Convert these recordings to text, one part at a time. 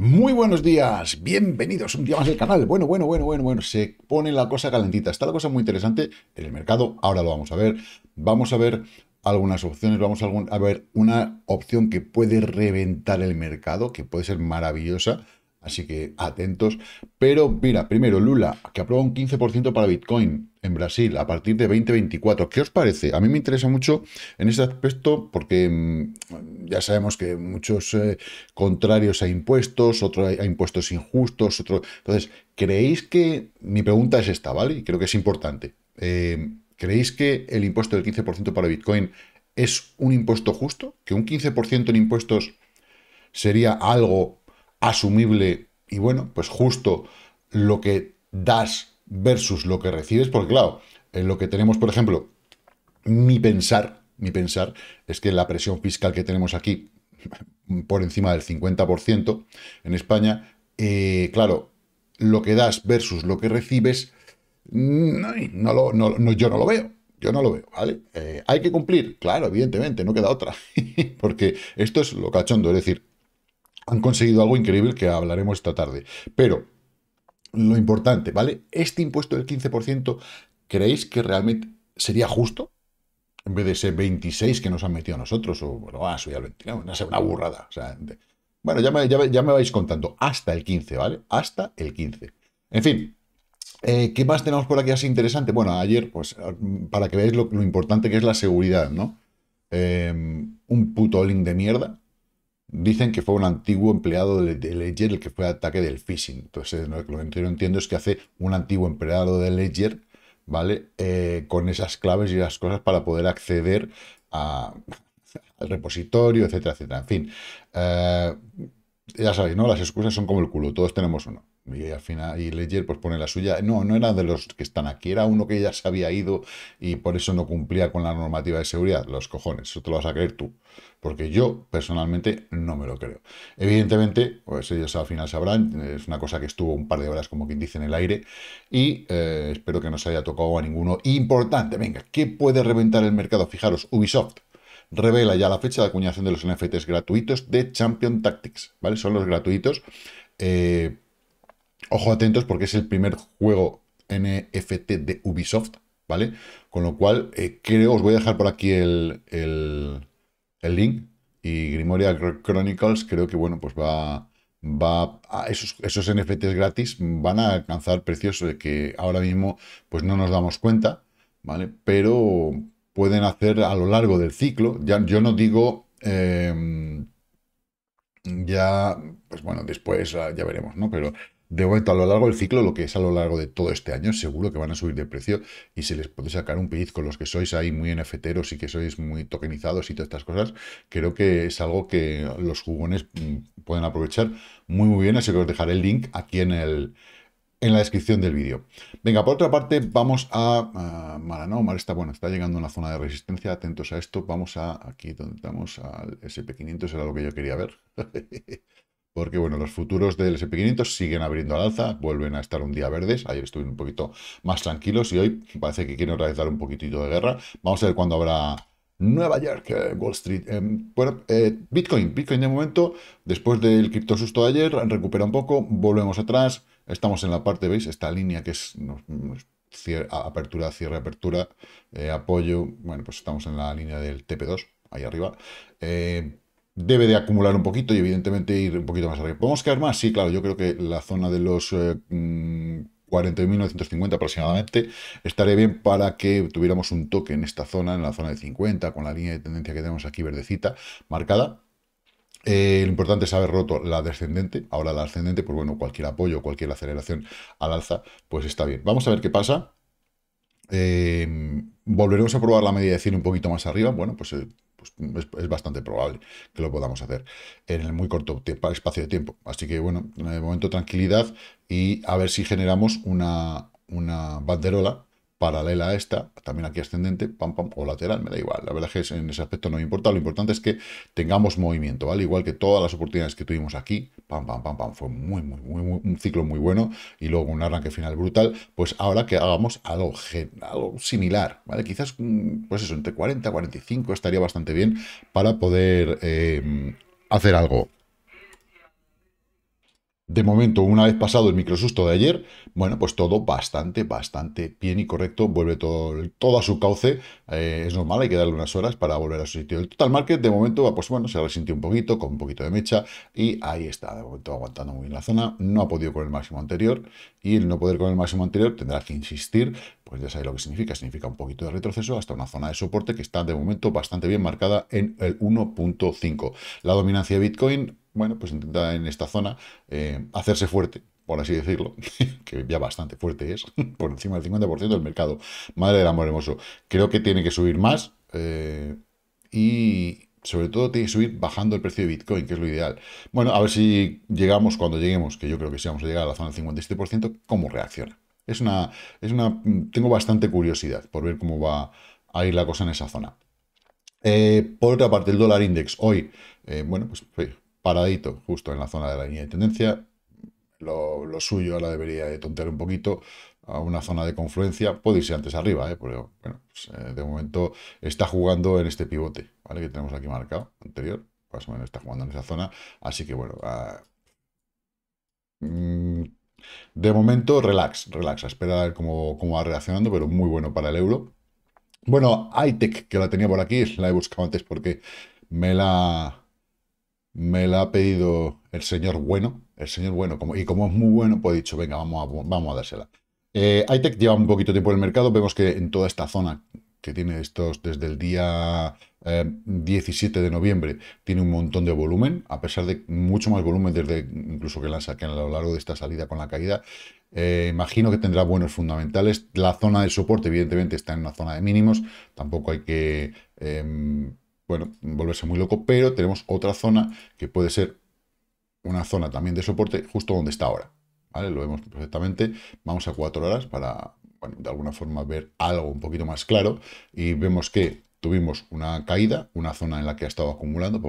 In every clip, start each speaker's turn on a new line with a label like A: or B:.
A: Muy buenos días, bienvenidos un día más al canal. Bueno, bueno, bueno, bueno, bueno, se pone la cosa calentita. Está la cosa muy interesante en el mercado, ahora lo vamos a ver. Vamos a ver algunas opciones, vamos a, ver una opción que puede reventar el mercado, que puede ser maravillosa, Así que atentos. Pero mira, primero Lula, que aprueba un 15% para Bitcoin en Brasil a partir de 2024. ¿Qué os parece? A mí me interesa mucho en ese aspecto porque mm, ya sabemos que muchos eh, contrarios a impuestos, otros a impuestos injustos, otros... Entonces, ¿creéis que... Mi pregunta es esta, ¿vale? Y creo que es importante. Eh, ¿Creéis que el impuesto del 15% para Bitcoin es un impuesto justo? ¿Que un 15% en impuestos sería algo asumible y bueno, pues justo lo que das versus lo que recibes, porque claro, en lo que tenemos, por ejemplo, mi pensar, mi pensar es que la presión fiscal que tenemos aquí por encima del 50% en España, eh, claro, lo que das versus lo que recibes, no, mm, no, lo, no, no yo no lo veo. Yo no lo veo, ¿vale? Eh, ¿Hay que cumplir? Claro, evidentemente, no queda otra. porque esto es lo cachondo, es decir, han conseguido algo increíble que hablaremos esta tarde. Pero lo importante, ¿vale? Este impuesto del 15%, ¿creéis que realmente sería justo? En vez de ese 26 que nos han metido a nosotros, o bueno, a soy al una burrada. bueno, ya me, ya, me, vais contando, hasta el 15, ¿vale? Hasta el 15. En fin, eh, ¿qué más tenemos por aquí así interesante? Bueno, ayer, pues, para que veáis lo, importante que es la seguridad, ¿no? Eh, un puto link de mierda, Dicen que fue un antiguo empleado de Ledger el que fue al ataque del phishing. Entonces, lo que yo entiendo es que hace un antiguo empleado de Ledger, ¿vale? Eh, con esas claves y las cosas para poder acceder al repositorio, etcétera, etcétera. En fin, eh, ya sabéis, ¿no? Las excusas son como el culo, todos tenemos uno. Y al final, y Ledger pues pone la suya. No, no era de los que están aquí, era uno que ya se había ido y por eso no cumplía con la normativa de seguridad. Los cojones, eso te lo vas a creer tú. Porque yo, personalmente, no me lo creo. Evidentemente, pues ellos al final sabrán, es una cosa que estuvo un par de horas, como quien dice, en el aire. Y eh, espero que no se haya tocado a ninguno. Importante, venga, ¿qué puede reventar el mercado? Fijaros, Ubisoft revela ya la fecha de acuñación de los NFTs gratuitos de Champion Tactics, ¿vale? Son los gratuitos. Eh, Ojo atentos porque es el primer juego NFT de Ubisoft, ¿vale? Con lo cual, eh, creo, os voy a dejar por aquí el, el, link. Y Grimoria Chronicles creo que, bueno, pues va, va a ah, esos, esos NFTs gratis van a alcanzar precios eh, que ahora mismo pues no nos damos cuenta, ¿vale? Pero pueden hacer a lo largo del ciclo. Ya, yo no digo... Em, ya, pues bueno, después ah, ya veremos, ¿no? Pero de momento, a lo largo del ciclo, lo que es a lo largo de todo este año, seguro que van a subir de precio y se les puede sacar un pellizco. Los que sois ahí muy NFTeros y que sois muy tokenizados y todas estas cosas, creo que es algo que los jugones mm, pueden aprovechar muy, muy bien. Así que os dejaré el link aquí en el, en la descripción del vídeo. Venga, por otra parte, vamos a, Mara, ¿no? Mar está, bueno, está llegando a una zona de resistencia. Atentos a esto. Vamos a, aquí donde estamos, al SP500, era lo que yo quería ver. porque bueno, los futuros del SP500 siguen abriendo al alza, vuelven a estar un día verdes, ayer estuvieron un poquito más tranquilos y hoy parece que quieren realizar un poquitito de guerra, vamos a ver cuándo habrá Nueva York, eh, Wall Street, em, eh, Bitcoin, Bitcoin de momento, después del cripto susto de ayer, recupera un poco, volvemos atrás, estamos en la parte, veis, esta línea que es... apertura, cierre, apertura, eh, apoyo, bueno, pues estamos en la línea del TP2, ahí arriba debe de acumular un poquito y evidentemente ir un poquito más arriba. ¿Podemos quedar más? Sí, claro, yo creo que la zona de los... 40.950 eh, mm, aproximadamente, estaría bien para que tuviéramos un toque en esta zona, en la zona de 50, con la línea de tendencia que tenemos aquí verdecita marcada. Eh, lo importante es haber roto la descendente, ahora la ascendente, pues bueno, cualquier apoyo, cualquier aceleración al alza, pues está bien. Vamos a ver qué pasa. Em, ¿Volveremos a probar la medida de 100 un poquito más arriba? Bueno, pues, eh, pues es, bastante probable que lo podamos hacer en el muy corto tiempo, espacio de tiempo. Así que, bueno, de momento tranquilidad y a ver si generamos una, una banderola paralela a esta, también aquí ascendente, pam, pam, o lateral, me da igual. La verdad es que en ese aspecto no me importa, lo importante es que tengamos movimiento, ¿vale? Igual que todas las oportunidades que tuvimos aquí, pam, pam, pam, pam, fue muy, muy, muy, un ciclo muy bueno y luego un arranque final brutal, pues ahora que hagamos algo, algo similar, ¿vale? Quizás, mm, pues eso, entre 40 y 45 estaría bastante bien para poder eh, hacer algo de momento, una vez pasado el microsusto de ayer, bueno, pues todo bastante, bastante bien y correcto, vuelve todo, a su cauce, eh, es normal, hay que darle unas horas para volver a su sitio. El total market, de momento, va, ah, pues bueno, se resintió un poquito, con un poquito de mecha, y ahí está, de momento aguantando muy bien la zona, no ha podido con el máximo anterior, y el no poder con el máximo anterior tendrá que insistir, pues ya sabéis lo que significa, significa un poquito de retroceso hasta una zona de soporte que está de momento bastante bien marcada en el 1.5. La dominancia de Bitcoin bueno, pues intenta en esta zona eh, hacerse fuerte, por así decirlo, que ya bastante fuerte es, por encima del 50% del mercado. Madre del amor hermoso. Creo que tiene que subir más eh, y sobre todo tiene que subir bajando el precio de Bitcoin, que es lo ideal. Bueno, a ver si llegamos cuando lleguemos, que yo creo que sí vamos a llegar a la zona del 57%, cómo reacciona. Es una, es una, tengo bastante curiosidad por ver cómo va a ir la cosa en esa zona. Eh, por otra parte, el dólar index hoy, bueno, pues paradito justo en la zona de la línea de tendencia. Lo, suyo ahora debería de tontear un poquito a una zona de confluencia. Puede irse antes arriba, ¿eh? pero bueno, pues, eh, de momento está jugando en este pivote ¿vale? que tenemos aquí marcado anterior. Más o menos está jugando en esa zona. Así que bueno, mm, de momento relax, relax. A esperar a ver cómo, cómo va reaccionando, pero muy bueno para el euro. Bueno, ITEC, que la tenía por aquí, la he buscado antes porque me la, me la ha pedido el señor bueno, el señor bueno, y como es muy bueno, pues he dicho, venga, vamos a, vamos a dársela. Eh, lleva un poquito tiempo en el mercado, vemos que en toda esta zona que tiene estos desde el día 17 eh, de noviembre, tiene un montón de volumen, a pesar de mucho más volumen desde incluso que, la, que a lo largo de esta salida con la caída. Eh, imagino que tendrá buenos fundamentales. La zona de soporte, evidentemente, está en una zona de mínimos. Tampoco hay que em, bueno, volverse muy loco, pero tenemos otra zona que puede ser una zona también de soporte justo donde está ahora. ¿vale? Lo vemos perfectamente. Vamos a cuatro horas para, bueno, de alguna forma ver algo un poquito más claro y vemos que tuvimos una caída, una zona en la que ha estado acumulando,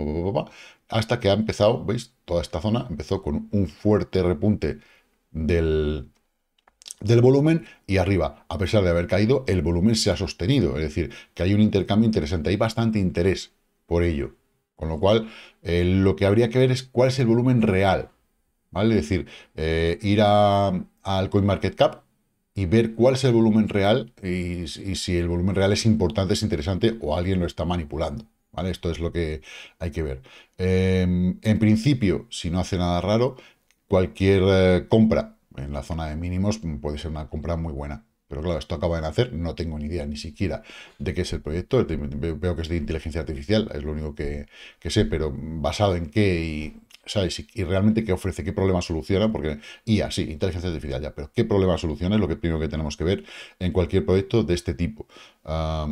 A: hasta que ha empezado, ¿veis? Toda esta zona empezó con un fuerte repunte del, del volumen y arriba, a pesar de haber caído, el volumen se ha sostenido, es decir, que hay un intercambio interesante, hay bastante interés por ello. Con lo cual, eh, lo que habría que ver es cuál es el volumen real, ¿vale? Es decir, eh, ir a, al CoinMarketCap y ver cuál es el volumen real y, si el volumen real es importante, es interesante o alguien lo está manipulando, ¿vale? Esto es lo que hay que ver. Eh, en principio, si no hace nada raro, cualquier compra en la zona de mínimos mm, puede ser una compra muy buena. Pero claro, esto acaba de nacer, no tengo ni idea ni siquiera de qué es el proyecto. Veo que es de inteligencia artificial, es lo único que, sé, pero basado en qué y ¿sabes? Y, realmente qué ofrece, qué problema soluciona, porque y así inteligencia artificial ya, pero qué problema soluciona es lo que primero que tenemos que ver en cualquier proyecto de este tipo. Ah,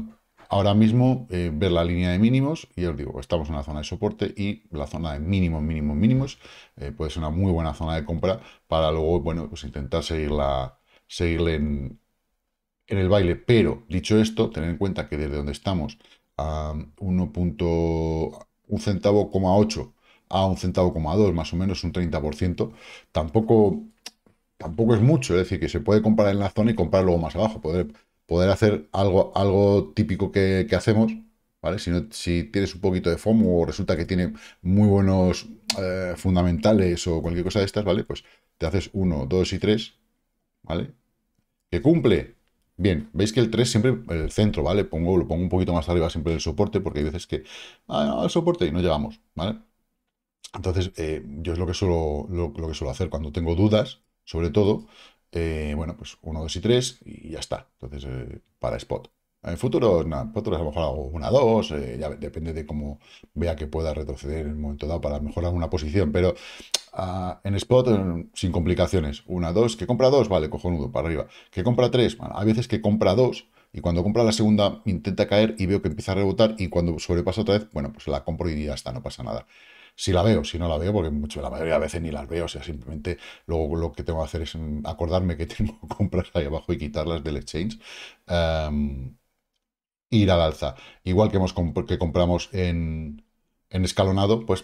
A: Ahora mismo, eh, ver la línea de mínimos, y os digo, estamos en la zona de soporte y la zona de mínimos, mínimos, mínimos, eh, puede ser una muy buena zona de compra para luego, bueno, pues intentar seguirla, seguirle en, el baile. Pero, dicho esto, tener en cuenta que desde donde estamos, a 1.1 centavo, a un centavo, más o menos un 30%, tampoco tampoco es mucho, es decir, que se puede comprar en la zona y comprar luego más abajo. Poder, poder hacer algo, algo típico que, hacemos, ¿vale? Si, si tienes un poquito de FOMO o resulta que tiene muy buenos eh, fundamentales o cualquier cosa de estas, ¿vale? Pues te haces uno, dos y tres, ¿vale? Que cumple, Bien, veis que el 3 siempre el centro, ¿vale? Pongo, lo pongo un poquito más arriba siempre el soporte, porque hay veces que, ah, no, el soporte y no llegamos, ¿vale? Entonces, eh, yo es lo que, suelo, lo, que suelo hacer cuando tengo dudas, sobre todo, eh, bueno, pues 1, 2 y 3 y ya está. Entonces, eh, para spot. En futuros, nada, a lo mejor hago 1, 2, eh, ya depende de cómo vea que pueda retroceder en un momento dado para mejorar una posición, pero ah, en spot sin complicaciones. 1, 2, que compra 2, vale, cojonudo, para arriba. Que compra 3, bueno, a veces que compra 2 y cuando compra la segunda intenta caer y veo que empieza a rebotar y cuando sobrepasa otra vez, bueno, pues la compro y ya está, no pasa nada. Si la veo, si no la veo, porque mucho, la mayoría de veces ni las veo, o sea, simplemente luego lo que tengo que hacer es mm, acordarme que tengo compras ahí abajo y quitarlas del exchange. Em, ir al alza. Igual que, hemos que compramos en, en escalonado, pues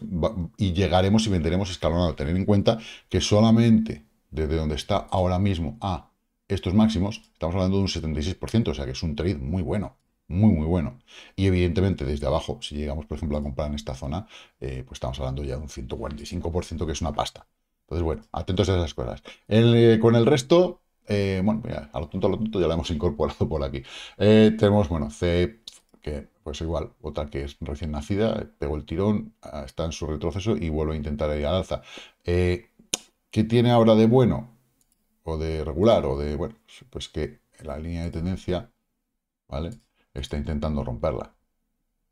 A: y llegaremos y venderemos escalonado. Tener en cuenta que solamente desde donde está ahora mismo a ah, estos máximos, estamos hablando de un 76%, o sea que es un trade muy bueno muy muy bueno. Y evidentemente desde abajo, si llegamos por ejemplo a comprar en esta zona, eh, pues estamos hablando ya de un 145% que es una pasta. Entonces bueno, atentos a esas cosas. Eh, con el resto, eh, bueno, mira, a lo tonto, a lo tonto ya lo hemos incorporado por aquí. tenemos, bueno, C, que pues igual, otra que es recién nacida, pegó el tirón, ah, está en su retroceso y vuelve a intentar ir al alza. ¿Qué tiene ahora de bueno? O de regular, o de, bueno, pues que la línea de tendencia, ¿vale? está intentando romperla.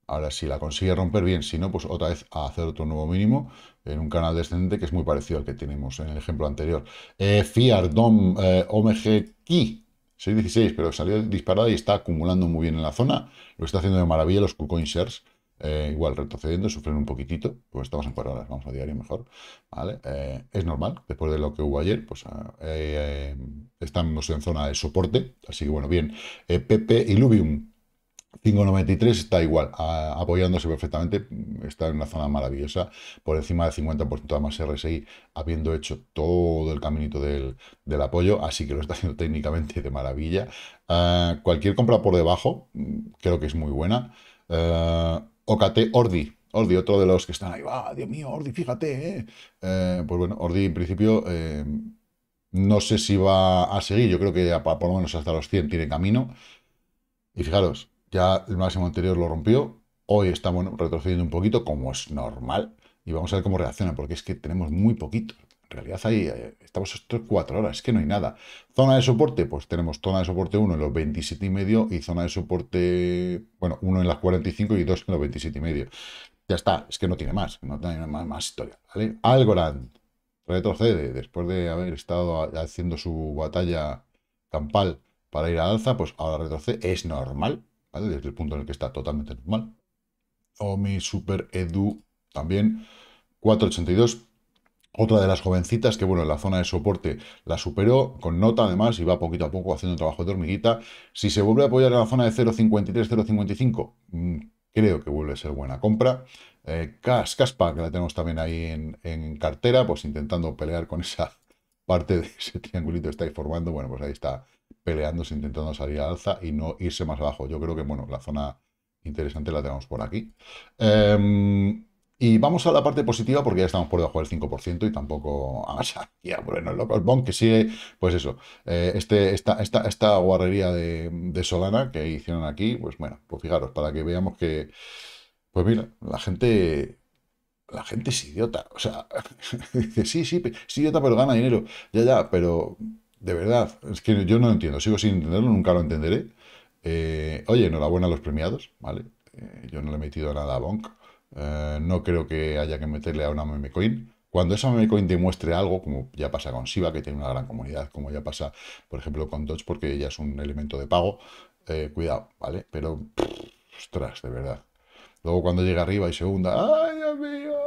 A: Ahora, si la consigue romper bien, si no, pues otra vez a hacer otro nuevo mínimo en un canal descendente que es muy parecido al que tenemos en el ejemplo anterior. Eh, FIAR, DOM, eh, OMG, 6.16, pero salió disparada y está acumulando muy bien en la zona. Lo está haciendo de maravilla los KuCoin eh, igual retrocediendo, sufren un poquitito, pues estamos en horas, vamos a diario mejor, ¿vale? Eh, es normal, después de lo que hubo ayer, pues ah, estamos en zona de soporte, así que bueno, bien. PP Illuvium, 5,93 está igual, apoyándose perfectamente, está en una zona maravillosa, por encima del 50% más RSI, habiendo hecho todo el caminito del, apoyo, así que lo está haciendo técnicamente de maravilla. Ah, cualquier compra por debajo, mm, creo que es muy buena. ocate ah, OKT Ordi, Ordi, otro de los que están ahí, va, ah, Dios mío, Ordi, fíjate. Eh". pues bueno, Ordi en principio eh, no sé si va a seguir, yo creo que por lo menos hasta los 100 tiene camino. Y fijaros, ya el máximo anterior lo rompió, hoy estamos retrocediendo un poquito, como es normal, y vamos a ver cómo reacciona, porque es que tenemos muy poquito. En realidad ahí eh, estamos cuatro horas, es que no hay nada. Zona de soporte, pues tenemos zona de soporte 1 en los 27 y medio y zona de soporte, bueno, 1 en las 45 y 2 en los 27,5. y medio. Ya está, es que no tiene más, no tiene más, historia, Algorand retrocede después de haber estado haciendo su batalla campal para ir a alza, pues ahora retrocede, es normal, desde el punto en el que está totalmente normal. O mi Super Edu también, 482. Otra de las jovencitas que, bueno, en la zona de soporte la superó con nota además y va poquito a poco haciendo trabajo de hormiguita. Si se vuelve a apoyar en la zona de 0.53, 0.55, mm, creo que vuelve a ser buena compra. Eh, Cas, Caspa, que la tenemos también ahí en, en, cartera, pues intentando pelear con esa parte de ese triangulito que estáis formando. Bueno, pues ahí está peleándose, intentando salir al alza y no irse más abajo. Yo creo que, bueno, la zona interesante la tenemos por aquí. Em, y vamos a la parte positiva porque ya estamos por debajo del 5% y tampoco... Ah, ya, bueno, ¡El bon, que sigue, pues eso, eh, este, esta, esta, esta guarrería de, de, Solana que hicieron aquí, pues bueno, pues fijaros, para que veamos que... Pues mira, la gente... La gente es idiota, o sea, dice, sí, sí, es idiota, pero gana dinero. Ya, ya, pero de verdad, es que yo no lo entiendo, sigo sin entenderlo, nunca lo entenderé. Eh, oye, enhorabuena a los premiados, ¿vale? Eh, yo no le he metido nada a Bonk. Eh, no creo que haya que meterle a una meme coin Cuando esa meme coin demuestre algo, como ya pasa con Shiba, que tiene una gran comunidad, como ya pasa, por ejemplo, con Dodge, porque ella es un elemento de pago, cuidado, ¿vale? Pero, ostras, de verdad. Luego cuando llega arriba y segunda ¡ay, Dios mío!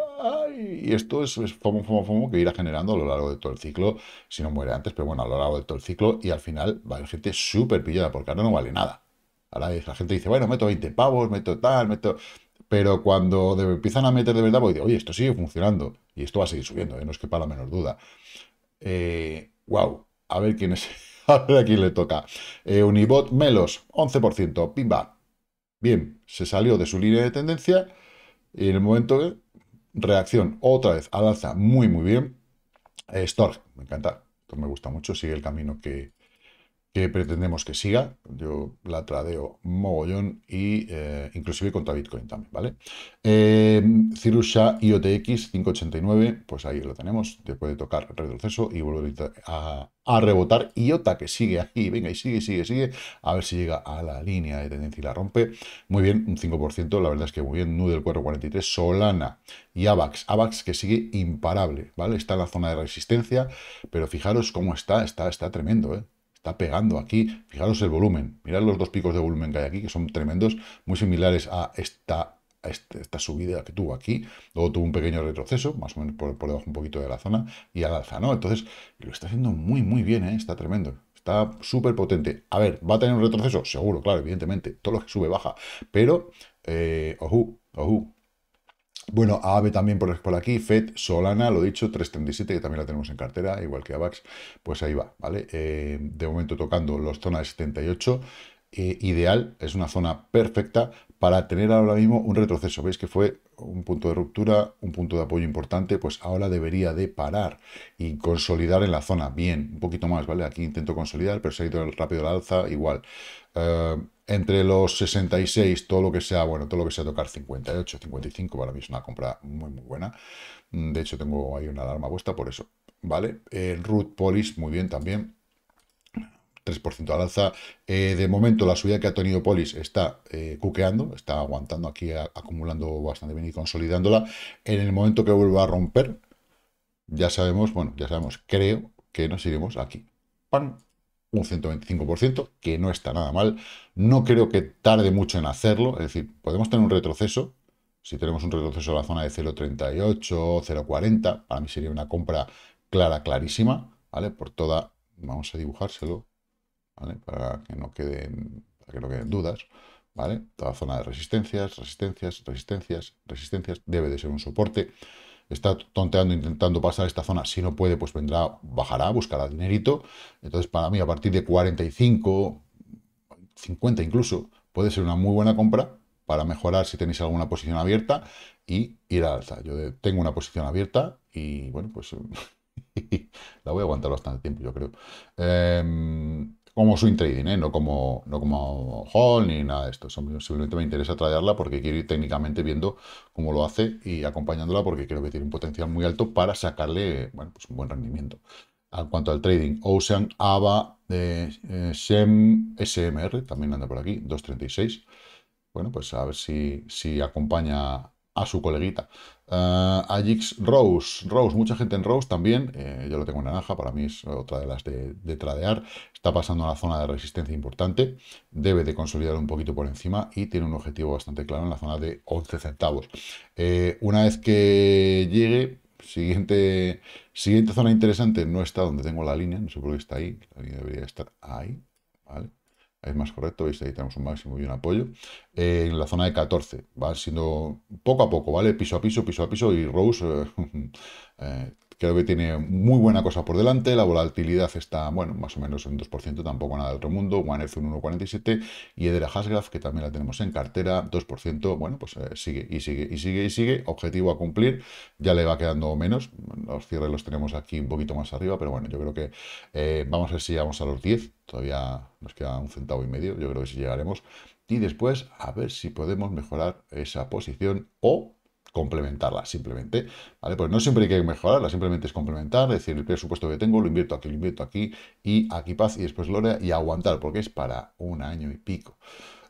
A: y esto es, FOMO, FOMO, FOMO que irá generando a lo largo de todo el ciclo, si no muere antes, pero bueno, a lo largo de todo el ciclo y al final va a haber gente súper pillada porque ahora no vale nada. Ahora la gente dice, bueno, meto 20 pavos, meto tal, meto... Pero cuando empiezan a meter de verdad, voy pues oye, esto sigue funcionando y esto va a seguir subiendo, ¿eh? no es que para la menor duda. wow, eh, a ver quién es, a ver a quién le toca. Eh, Unibot Melos, 11%, pimba. Bien, se salió de su línea de tendencia y en el momento que Reacción otra vez al alza muy muy bien. Eh, me encanta, me gusta mucho, sigue el camino que, que pretendemos que siga. Yo la tradeo mogollón y eh, inclusive contra Bitcoin también, ¿vale? Eh, Cirusha IOTX 589, pues ahí lo tenemos. te puede tocar retroceso y volver a, rebotar. IOTA que sigue aquí, venga, y sigue, sigue, sigue. A ver si llega a la línea de tendencia y la rompe. Muy bien, un 5%, la verdad es que muy bien. Nude del 443, Solana y AVAX. AVAX que sigue imparable, ¿vale? Está en la zona de resistencia, pero fijaros cómo está, está, está tremendo, ¿eh? está pegando aquí. Fijaros el volumen. Mirad los dos picos de volumen que hay aquí, que son tremendos, muy similares a esta, este, esta subida que tuvo aquí. Luego tuvo un pequeño retroceso, más o menos por, debajo un poquito de la zona, y al alza, ¿no? Entonces, lo está haciendo muy, muy bien, ¿eh? Está tremendo está súper potente. A ver, ¿va a tener un retroceso? Seguro, claro, evidentemente. Todo lo que sube baja. Pero, eh, bueno, AAVE también por, aquí, FED, Solana, lo dicho, 337, que también la tenemos en cartera, igual que AVAX, pues ahí va, ¿vale? Eh, de momento tocando los zonas 78, eh, ideal, es una zona perfecta para tener ahora mismo un retroceso. Veis que fue un punto de ruptura, un punto de apoyo importante, pues ahora debería de parar y consolidar en la zona. Bien, un poquito más, ¿vale? Aquí intento consolidar, pero se ha ido rápido la alza, igual. Eh, entre los 66, todo lo que sea, bueno, todo lo que sea tocar 58, 55, para mí es una compra muy, muy buena. Mm, de hecho, tengo ahí una alarma puesta por eso, ¿vale? El Root Polis, muy bien también. 3% al alza. Eh, de momento, la subida que ha tenido Polis está eh, cuqueando, está aguantando aquí, acumulando bastante bien y consolidándola. En el momento que vuelva a romper, ya sabemos, bueno, ya sabemos, creo que nos iremos aquí. ¡Pam! un 125%, que no está nada mal. No creo que tarde mucho en hacerlo, es decir, podemos tener un retroceso. Si tenemos un retroceso a la zona de 0.38, 0.40, para mí sería una compra clara, clarísima, ¿vale? Por toda... Vamos a dibujárselo, ¿vale? Para que no queden, para que no queden dudas, ¿vale? Toda zona de resistencias, resistencias, resistencias, resistencias, debe de ser un soporte está tonteando intentando pasar esta zona, si no puede, pues vendrá, bajará, buscará dinerito. Entonces, para mí, a partir de 45, 50 incluso, puede ser una muy buena compra para mejorar si tenéis alguna posición abierta y ir al alza. Yo eh, tengo una posición abierta y, bueno, pues la voy a aguantar bastante tiempo, yo creo. Em, como swing trading, ¿eh? no, como, no como ni nada de esto. Simplemente me interesa traerla porque quiero ir técnicamente viendo cómo lo hace y acompañándola porque creo que tiene un potencial muy alto para sacarle bueno, pues un buen rendimiento. En cuanto al trading, Ocean, AVA, eh, eh SEM, SMR, también anda por aquí, 236. Bueno, pues a ver si, si acompaña a su coleguita. Ah, Ajix Rose, Rose, mucha gente en Rose también, eh, yo lo tengo en naranja, para mí es otra de las de, tradear, está pasando a la zona de resistencia importante, debe de consolidar un poquito por encima y tiene un objetivo bastante claro en la zona de 11 centavos. Eh, una vez que llegue, siguiente, siguiente zona interesante, no está donde tengo la línea, no sé por qué está ahí, la línea debería estar ahí, ¿vale? es más correcto, veis, ahí tenemos un máximo y un apoyo, eh, en la zona de 14, va siendo poco a poco, ¿vale? Piso a piso, piso a piso y Rose... Eh, eh, creo que tiene muy buena cosa por delante, la volatilidad está, bueno, más o menos en 2%, tampoco nada de otro mundo, One un 1,47 y Edera Hasgraph, que también la tenemos en cartera, 2%, bueno, pues eh, sigue y sigue y sigue y sigue, objetivo a cumplir, ya le va quedando menos, los cierres los tenemos aquí un poquito más arriba, pero bueno, yo creo que eh, vamos a ver si llegamos a los 10, todavía nos queda un centavo y medio, yo creo que si llegaremos, y después a ver si podemos mejorar esa posición o complementarla, simplemente. ¿Vale? Pues no siempre hay que mejorarla, simplemente es complementar, decir, el presupuesto que tengo lo invierto aquí, lo invierto aquí, y aquí paz, y después Gloria, y aguantar, porque es para un año y pico.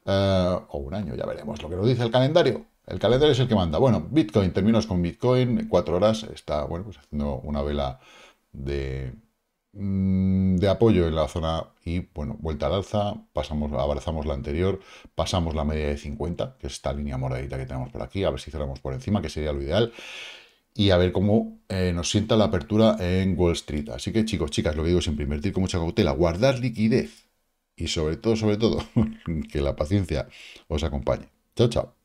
A: Eh, o un año, ya veremos lo que nos dice el calendario. El calendario es el que manda. Bueno, Bitcoin, terminos con Bitcoin, cuatro horas, está, bueno, pues haciendo una vela de Mm, de apoyo en la zona y bueno, vuelta al alza, pasamos, abrazamos la anterior, pasamos la media de 50, que es esta línea moradita que tenemos por aquí, a ver si cerramos por encima, que sería lo ideal, y a ver cómo eh, nos sienta la apertura en Wall Street. Así que chicos, chicas, lo que digo siempre, invertir con mucha cautela, guardar liquidez y sobre todo, sobre todo, que la paciencia os acompañe. Chao, chao.